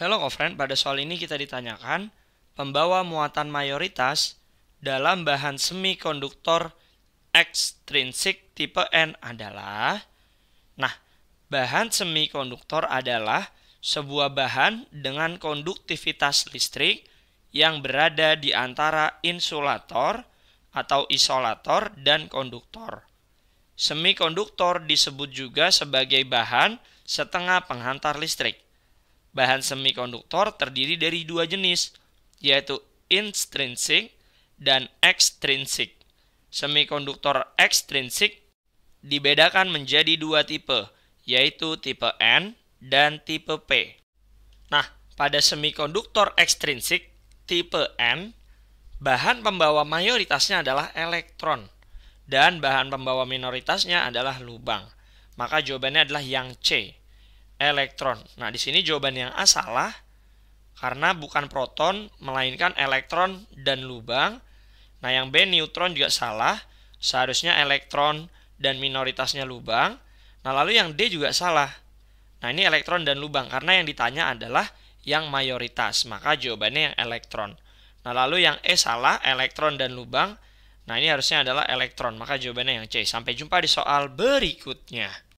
Hello Kofren, pada soal ini kita ditanyakan pembawa muatan mayoritas dalam bahan semikonduktor ekstrinsik tipe N adalah Nah, bahan semikonduktor adalah sebuah bahan dengan konduktivitas listrik yang berada di antara insulator atau isolator dan konduktor. Semikonduktor disebut juga sebagai bahan setengah penghantar listrik. Bahan semikonduktor terdiri dari dua jenis, yaitu intrinsik dan ekstrinsik. Semikonduktor ekstrinsik dibedakan menjadi dua tipe, yaitu tipe N dan tipe P. Nah, pada semikonduktor ekstrinsik tipe N, bahan pembawa mayoritasnya adalah elektron dan bahan pembawa minoritasnya adalah lubang. Maka jawabannya adalah yang C elektron. Nah, di sini jawaban yang A salah karena bukan proton melainkan elektron dan lubang. Nah, yang B neutron juga salah, seharusnya elektron dan minoritasnya lubang. Nah, lalu yang D juga salah. Nah, ini elektron dan lubang karena yang ditanya adalah yang mayoritas, maka jawabannya yang elektron. Nah, lalu yang E salah, elektron dan lubang. Nah, ini harusnya adalah elektron, maka jawabannya yang C. Sampai jumpa di soal berikutnya.